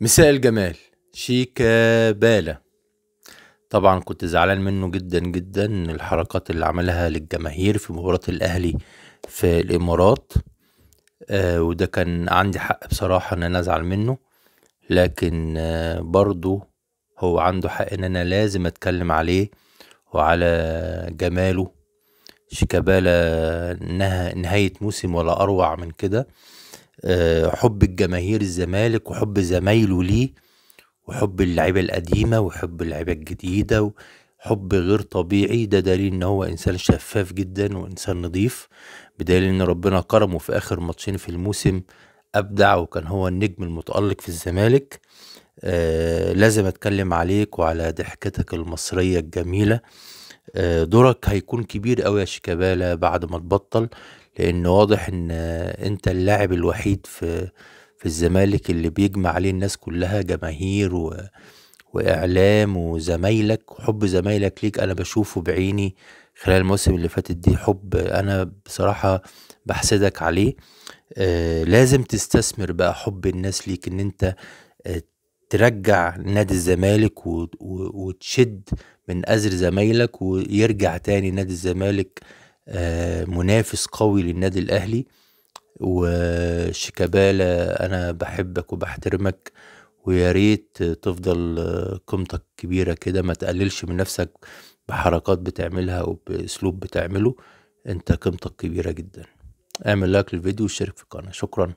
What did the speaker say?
مساء الجمال شيكابالا طبعا كنت زعلان منه جدا جدا الحركات اللي عملها للجماهير في مباراة الأهلي في الإمارات آه وده كان عندي حق بصراحة إن أنا أزعل منه لكن آه برضو هو عنده حق إن أنا لازم أتكلم عليه وعلى جماله شيكابالا نهاية موسم ولا أروع من كده آه، حب الجماهير الزمالك وحب زمايله ليه وحب اللعيبه القديمه وحب اللعيبه الجديده حب غير طبيعي ده دليل ان هو انسان شفاف جدا وانسان نظيف بدليل ان ربنا كرمه في اخر ماتشين في الموسم ابدع وكان هو النجم المتالق في الزمالك آه لازم اتكلم عليك وعلى ضحكتك المصريه الجميله آه دورك هيكون كبير قوي يا شيكابالا بعد ما تبطل لان واضح ان انت اللاعب الوحيد في في الزمالك اللي بيجمع عليه الناس كلها جماهير و واعلام وزمايلك وحب زمايلك ليك انا بشوفه بعيني خلال الموسم اللي فاتت دي حب انا بصراحه بحسدك عليه آه لازم تستثمر بقى حب الناس ليك ان انت آه ترجع نادي الزمالك وتشد من أزر زمايلك ويرجع تاني نادي الزمالك آه، منافس قوي للنادي الاهلي وشيكابالا انا بحبك وبحترمك ويا ريت تفضل قيمتك كبيرة كده ما تقللش من نفسك بحركات بتعملها وبأسلوب بتعمله انت قيمتك كبيرة جدا اعمل لايك للفيديو وشارك في القناة شكرا